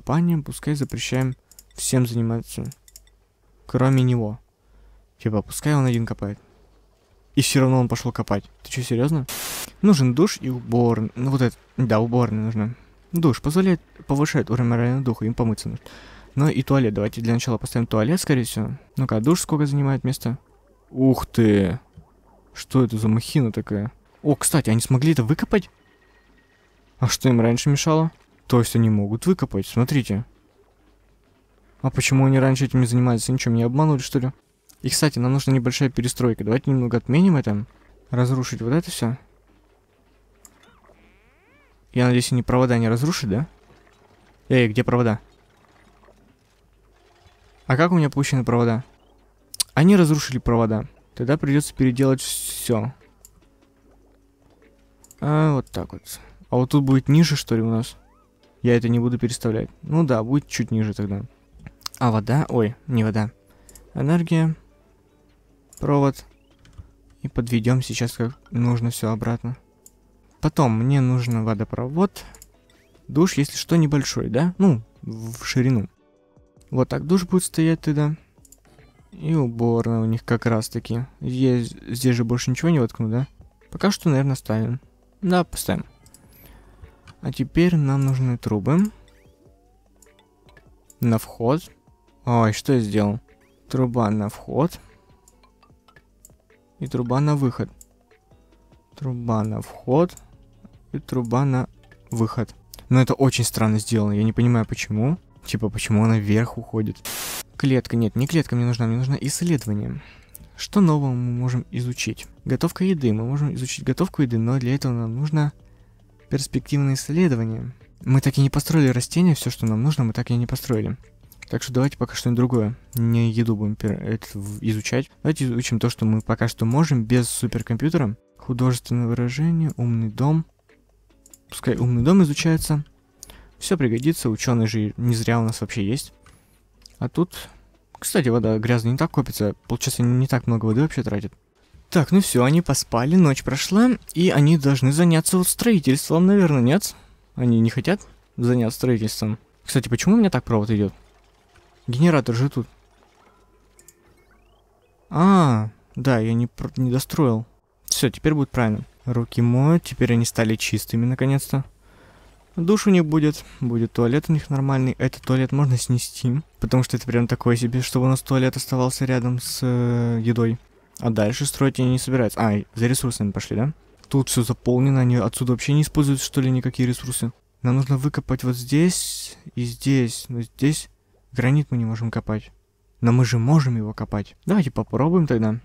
копанием, пускай запрещаем всем заниматься, кроме него. Типа, пускай он один копает. И все равно он пошел копать. Ты что, серьезно? Нужен душ и уборный. Ну вот это, да, уборный нужно. Душ позволяет, повышает уровень морального духа, им помыться нужно. Ну и туалет, давайте для начала поставим туалет, скорее всего. Ну-ка, душ сколько занимает места? Ух ты! Что это за махина такая? О, кстати, они смогли это выкопать? А что им раньше мешало? То есть они могут выкопать, смотрите. А почему они раньше этим не занимались? Ничем не обманули, что ли? И, кстати, нам нужна небольшая перестройка. Давайте немного отменим это. Разрушить вот это все. Я надеюсь, они провода не разрушат, да? Эй, где провода? А как у меня получены провода? Они разрушили провода. Тогда придется переделать все. А, вот так вот. А вот тут будет ниже, что ли, у нас? Я это не буду переставлять. Ну да, будет чуть ниже тогда. А вода... Ой, не вода. Энергия. Провод. И подведем сейчас как нужно все обратно. Потом мне нужен водопровод. Душ, если что, небольшой, да? Ну, в ширину. Вот так душ будет стоять тогда. И уборная у них как раз таки. Здесь, здесь же больше ничего не воткну, да? Пока что, наверное, ставим. Да, поставим. А теперь нам нужны трубы. На вход. Ой, что я сделал? Труба на вход. И труба на выход. Труба на вход. И труба на выход. Но это очень странно сделано. Я не понимаю, почему. Типа, почему она вверх уходит. Клетка. Нет, не клетка мне нужна. Мне нужно исследование. Что нового мы можем изучить? Готовка еды. Мы можем изучить готовку еды, но для этого нам нужно перспективные исследования. Мы так и не построили растения, все, что нам нужно, мы так и не построили. Так что давайте пока что-нибудь другое. Не еду будем изучать. Давайте изучим то, что мы пока что можем, без суперкомпьютера. Художественное выражение, умный дом. Пускай умный дом изучается. Все пригодится, ученые же не зря у нас вообще есть. А тут... Кстати, вода грязная не так копится. Получается, не так много воды вообще тратит. Так, ну все, они поспали, ночь прошла, и они должны заняться вот строительством, наверное, нет? Они не хотят заняться строительством. Кстати, почему у меня так провод идет? Генератор же тут. А, да, я не, не достроил. Все, теперь будет правильно. Руки моют, теперь они стали чистыми наконец-то. Душ у них будет, будет туалет у них нормальный. Этот туалет можно снести, потому что это прям такое себе, чтобы у нас туалет оставался рядом с э, едой. А дальше строить они не собираются. А, за ресурсами пошли, да? Тут все заполнено, они отсюда вообще не используют, что ли, никакие ресурсы. Нам нужно выкопать вот здесь и здесь. Но здесь гранит мы не можем копать. Но мы же можем его копать. Давайте попробуем тогда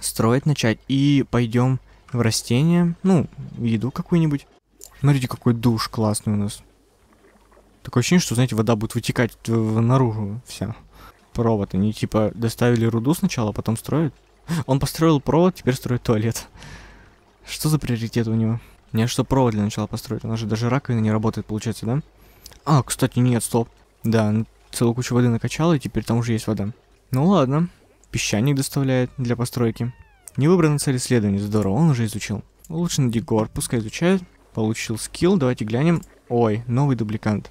строить начать. И пойдем в растения. Ну, еду какую-нибудь. Смотрите, какой душ классный у нас. Такое ощущение, что, знаете, вода будет вытекать наружу вся провод. Они типа доставили руду сначала, а потом строят. Он построил провод, теперь строит туалет. Что за приоритет у него? Не, а что провод для начала построить? У нас же даже раковина не работает, получается, да? А, кстати, нет, стоп. Да, целую кучу воды накачал и теперь там уже есть вода. Ну ладно. Песчаник доставляет для постройки. Не выбрана цель исследования, здорово, он уже изучил. Улучшенный декор, пускай изучает. Получил скилл, давайте глянем. Ой, новый дубликант.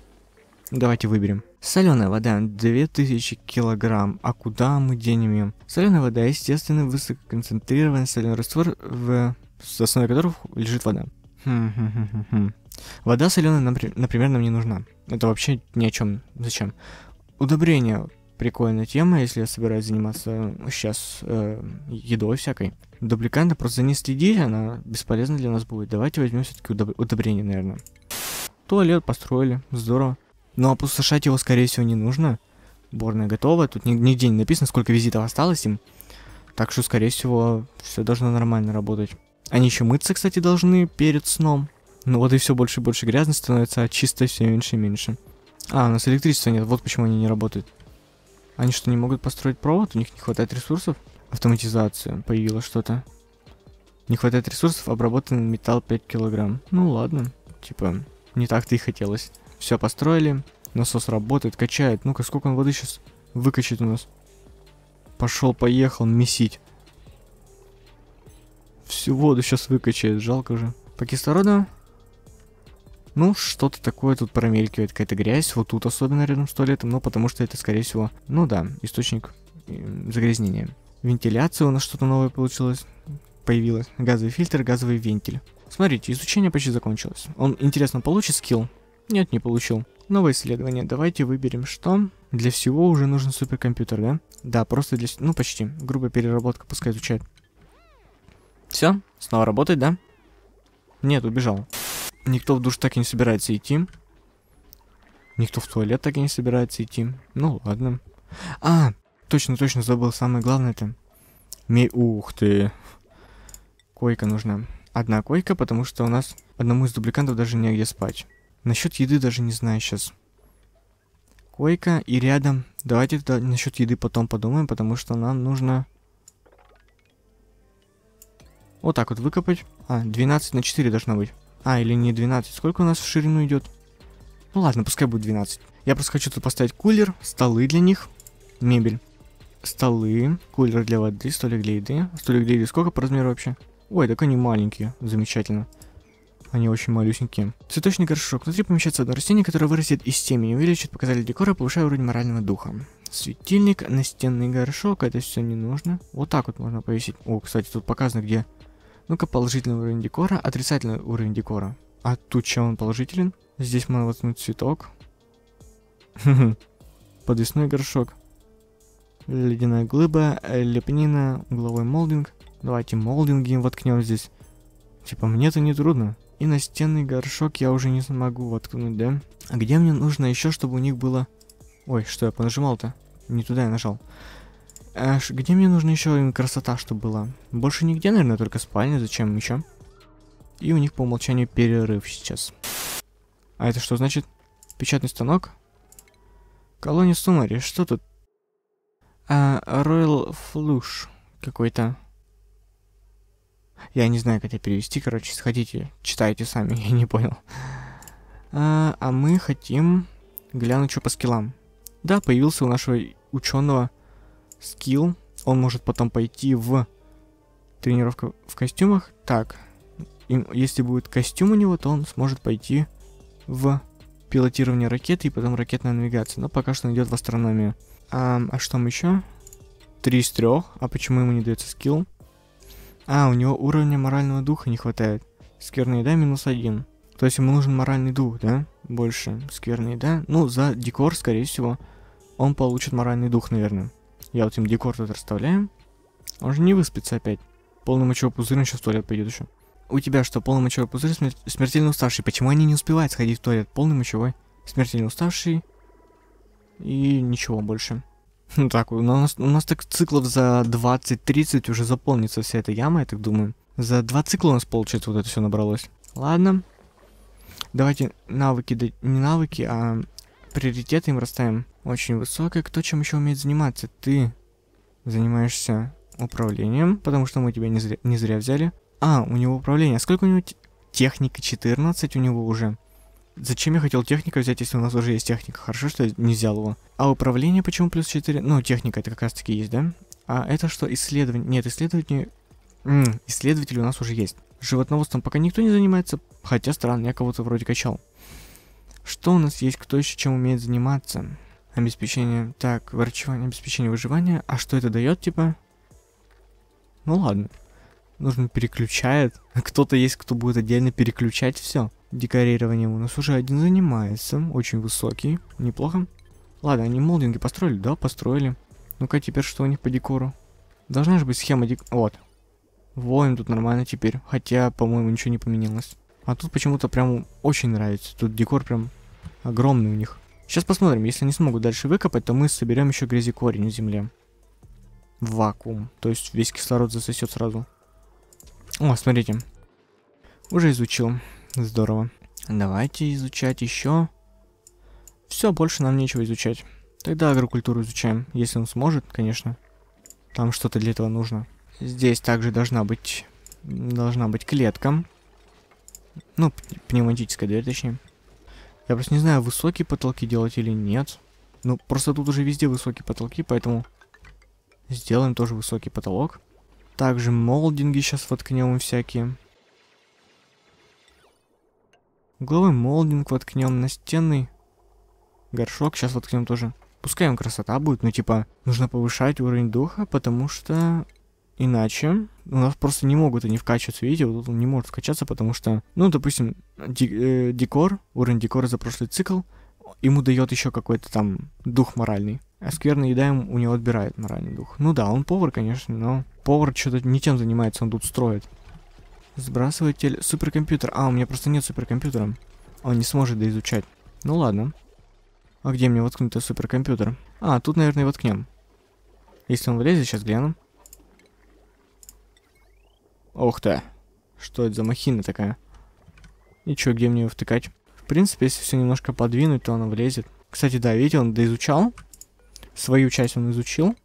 Давайте выберем. Соленая вода 2000 килограмм. А куда мы денем ее? Соленая вода, естественно, высококонцентрированный соленый раствор, в основе которого лежит вода. Вода соленая, например, нам не нужна. Это вообще ни о чем. Зачем? Удобрение. Прикольная тема, если я собираюсь заниматься сейчас э, э, едой всякой. Дубликанта просто не ней следи, она бесполезна для нас будет. Давайте возьмем все-таки удоб удобрение, наверное. Туалет построили, здорово. Но ну, а опустошать его, скорее всего, не нужно. Борная готова. Тут нигде не написано, сколько визитов осталось им. Так что, скорее всего, все должно нормально работать. Они еще мыться, кстати, должны перед сном. Ну вот и все больше и больше грязно становится, а чисто все меньше и меньше. А, у нас электричества нет, вот почему они не работают. Они что, не могут построить провод? У них не хватает ресурсов? Автоматизация, появилось что-то. Не хватает ресурсов, обработан металл 5 килограмм. Ну ладно, типа, не так-то и хотелось. Все, построили. Насос работает, качает. Ну-ка, сколько он воды сейчас выкачает у нас? Пошел, поехал, месить. Всю воду сейчас выкачает, жалко же. По кислороду? Ну, что-то такое тут промелькивает, какая-то грязь. Вот тут особенно рядом с туалетом, но ну, потому что это, скорее всего, ну да, источник загрязнения. Вентиляция у нас что-то новое получилось, появилось. Газовый фильтр, газовый вентиль. Смотрите, изучение почти закончилось. Он, интересно, получит скилл? Нет, не получил. Новое исследование. Давайте выберем что. Для всего уже нужен суперкомпьютер, да? Да, просто для... Ну, почти. Грубая переработка, пускай изучает. Все, снова работает, да? Нет, убежал. Никто в душ так и не собирается идти. Никто в туалет так и не собирается идти. Ну, ладно. А, точно, точно забыл. Самое главное это... Ми... Ух ты. Койка нужна. Одна койка, потому что у нас одному из дубликантов даже негде спать. Насчет еды даже не знаю сейчас. Койка и рядом. Давайте да, насчет еды потом подумаем, потому что нам нужно... Вот так вот выкопать. А, 12 на 4 должно быть. А, или не 12. Сколько у нас в ширину идет? Ну ладно, пускай будет 12. Я просто хочу тут поставить кулер, столы для них, мебель. Столы, кулер для воды, столик для еды. Столик для еды сколько по размеру вообще? Ой, так они маленькие. Замечательно. Они очень малюсенькие. Цветочный горшок. Внутри помещается одно растение, которое вырастет из семени, увеличит показатель декора, повышая уровень морального духа. Светильник, настенный горшок, это все не нужно. Вот так вот можно повесить. О, кстати, тут показано, где. Ну-ка, положительный уровень декора, отрицательный уровень декора. А тут чем он положителен? Здесь можно воткнуть цветок. Подвесной горшок. Ледяная глыба, лепнина, угловой молдинг. Давайте молдинги воткнем здесь. Типа, мне это не трудно. И на стенный горшок я уже не смогу воткнуть, да? А где мне нужно еще, чтобы у них было... Ой, что я понажимал-то? Не туда я нажал. Аж где мне нужно еще им красота, чтобы была? Больше нигде, наверное, только спальня. Зачем еще? И у них по умолчанию перерыв сейчас. А это что значит? Печатный станок? Колония Сумари, что тут? А, Royal Flush какой-то. Я не знаю, как это перевести, короче, сходите, читайте сами, я не понял. А, а мы хотим глянуть, что по скиллам. Да, появился у нашего ученого скилл. Он может потом пойти в тренировку в костюмах. Так, им, если будет костюм у него, то он сможет пойти в пилотирование ракеты и потом ракетная навигация. Но пока что он идет в астрономию. А, а что мы еще? Три из трех. А почему ему не дается скилл? А, у него уровня морального духа не хватает. Скверная еда минус один. То есть ему нужен моральный дух, да? Больше скверная еда. Ну, за декор, скорее всего, он получит моральный дух, наверное. Я вот им декор тут расставляю. Он же не выспится опять. Полный мочевой пузырь, он сейчас в туалет пойдет еще. У тебя что, полный мочевой пузырь, смер... смертельно уставший? Почему они не успевают сходить в туалет? Полный мочевой, смертельно уставший. И ничего больше. Ну так, у нас, у нас так циклов за 20-30 уже заполнится вся эта яма, я так думаю. За два цикла у нас, получается, вот это все набралось. Ладно. Давайте навыки, да, не навыки, а приоритеты им расставим. Очень высокое. Кто чем еще умеет заниматься? Ты занимаешься управлением, потому что мы тебя не зря, не зря взяли. А, у него управление. А сколько у него техника? 14 у него уже. Зачем я хотел техника взять, если у нас уже есть техника? Хорошо, что я не взял его. А управление почему плюс 4? Ну, техника это как раз таки есть, да? А это что, исследование? Нет, исследование... М -м, исследователи у нас уже есть. Животноводством пока никто не занимается, хотя странно, я кого-то вроде качал. Что у нас есть, кто еще чем умеет заниматься? Обеспечение... Так, врачевание, обеспечение выживания. А что это дает, типа? Ну ладно. Нужно переключает. Кто-то есть, кто будет отдельно переключать все декорированием у нас уже один занимается. Очень высокий. Неплохо. Ладно, они молдинги построили? Да, построили. Ну-ка, теперь что у них по декору? Должна же быть схема дек... Вот. Воин тут нормально теперь. Хотя, по-моему, ничего не поменялось. А тут почему-то прям очень нравится. Тут декор прям огромный у них. Сейчас посмотрим. Если они смогут дальше выкопать, то мы соберем еще грязи корень в земле. Вакуум. То есть весь кислород засосет сразу. О, смотрите. Уже изучил. Здорово. Давайте изучать еще. Все, больше нам нечего изучать. Тогда агрокультуру изучаем, если он сможет, конечно. Там что-то для этого нужно. Здесь также должна быть, должна быть клетка. Ну, пневматическая дверь, точнее. Я просто не знаю, высокие потолки делать или нет. Ну, просто тут уже везде высокие потолки, поэтому сделаем тоже высокий потолок. Также молдинги сейчас воткнем всякие. Угловой молдинг воткнем, настенный горшок сейчас воткнем тоже. Пускай он красота будет, но типа нужно повышать уровень духа, потому что иначе у нас просто не могут они вкачиваться, видите, вот он не может скачаться, потому что, ну, допустим, э, декор, уровень декора за прошлый цикл, ему дает еще какой-то там дух моральный. А скверная еда ему, у него отбирает моральный дух. Ну да, он повар, конечно, но повар что-то не тем занимается, он тут строит. Сбрасыватель. Суперкомпьютер. А, у меня просто нет суперкомпьютера. Он не сможет доизучать. Ну ладно. А где мне воткнуть суперкомпьютер? А, тут, наверное, и воткнем. Если он влезет, сейчас гляну. Ох ты. Что это за махина такая? И чё, где мне его втыкать? В принципе, если все немножко подвинуть, то она влезет. Кстати, да, видите, он доизучал. Свою часть он изучил.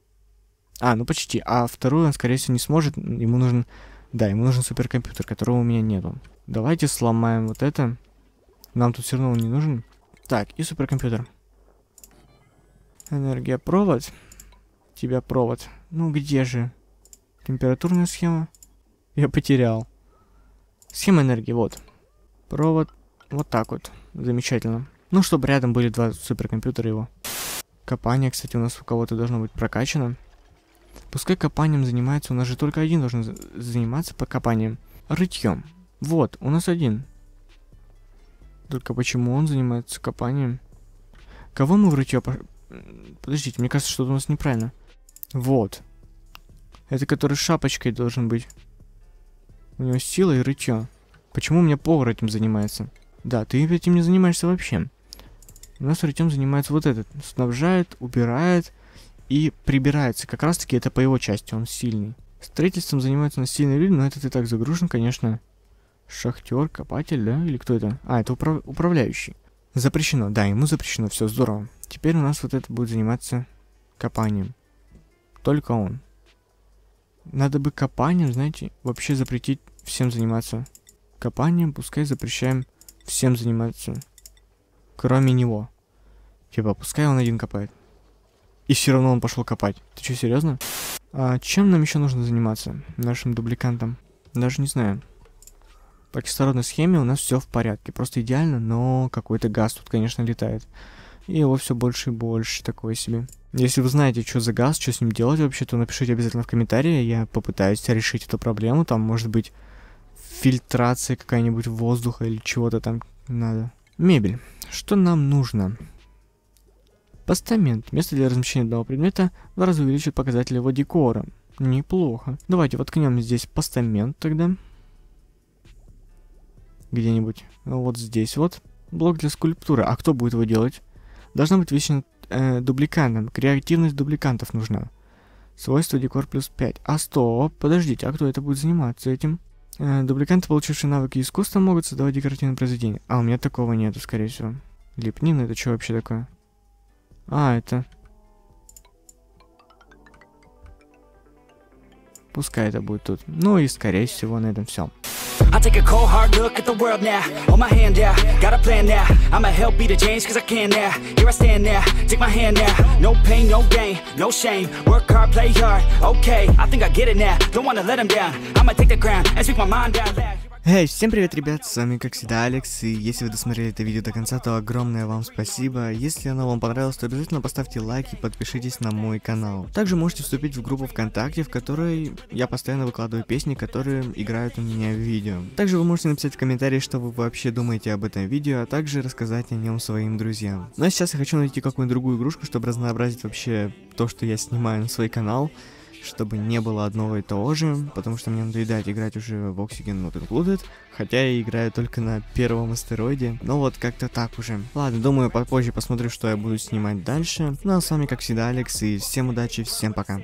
А, ну почти. А вторую он, скорее всего, не сможет. Ему нужен да, ему нужен суперкомпьютер, которого у меня нету. Давайте сломаем вот это. Нам тут все равно он не нужен. Так, и суперкомпьютер. Энергия провод. Тебя провод. Ну где же? Температурная схема. Я потерял. Схема энергии, вот. Провод. Вот так вот. Замечательно. Ну, чтобы рядом были два суперкомпьютера его. Копание, кстати, у нас у кого-то должно быть прокачано. Пускай копанием занимается, у нас же только один должен заниматься по копанием. Рытьем. Вот, у нас один. Только почему он занимается копанием? Кого мы в рытье... По... Подождите, мне кажется, что-то у нас неправильно. Вот. Это который шапочкой должен быть. У него сила и рытье. Почему у меня повар этим занимается? Да, ты этим не занимаешься вообще. У нас рытьем занимается вот этот. Снабжает, убирает, и прибирается. Как раз таки это по его части, он сильный. Строительством занимаются у нас сильные люди, но этот и так загружен, конечно. Шахтер, копатель, да? Или кто это? А, это управ... управляющий. Запрещено, да, ему запрещено, все здорово. Теперь у нас вот это будет заниматься копанием. Только он. Надо бы копанием, знаете, вообще запретить всем заниматься копанием, пускай запрещаем всем заниматься, кроме него. Типа, пускай он один копает. И все равно он пошел копать. Ты что, серьезно? А чем нам еще нужно заниматься? Нашим дубликантом? Даже не знаю. По кислородной схеме у нас все в порядке. Просто идеально, но какой-то газ тут, конечно, летает. И его все больше и больше, такое себе. Если вы знаете, что за газ, что с ним делать вообще, то напишите обязательно в комментарии. Я попытаюсь решить эту проблему. Там может быть фильтрация какая-нибудь воздуха или чего-то там надо. Мебель. Что нам нужно? Постамент. Место для размещения данного предмета в два раза увеличит показатель его декора. Неплохо. Давайте воткнем здесь постамент тогда. Где-нибудь. Вот здесь вот. Блок для скульптуры. А кто будет его делать? Должна быть вечно э, дубликантом. Креативность дубликантов нужна. Свойство декор плюс 5. А стоп, подождите, а кто это будет заниматься этим? Э, дубликанты, получившие навыки искусства, могут создавать декоративные произведения. А у меня такого нету, скорее всего. Лепнина, это что вообще такое? А, это... Пускай это будет тут. Ну и, скорее всего, на этом все. I take a cold hard look at the world now. On my hand now, got a plan now. I'ma help be the change cause I can now. Here I stand now, take my hand now. No pain, no gain, no shame. Work hard, play hard, okay. I think I get it now. Don't wanna let them down. I'ma take the ground and speak my mind out loud. Эй, всем привет, ребят, с вами как всегда Алекс, и если вы досмотрели это видео до конца, то огромное вам спасибо. Если оно вам понравилось, то обязательно поставьте лайк и подпишитесь на мой канал. Также можете вступить в группу ВКонтакте, в которой я постоянно выкладываю песни, которые играют у меня в видео. Также вы можете написать в комментарии, что вы вообще думаете об этом видео, а также рассказать о нем своим друзьям. Ну а сейчас я хочу найти какую-нибудь другую игрушку, чтобы разнообразить вообще то, что я снимаю на свой канал чтобы не было одного и того же, потому что мне надоедает играть уже в Oxygen Not Included хотя я играю только на первом астероиде, но ну вот как-то так уже. Ладно, думаю, попозже посмотрю, что я буду снимать дальше. Ну а с вами, как всегда, Алекс, и всем удачи, всем пока.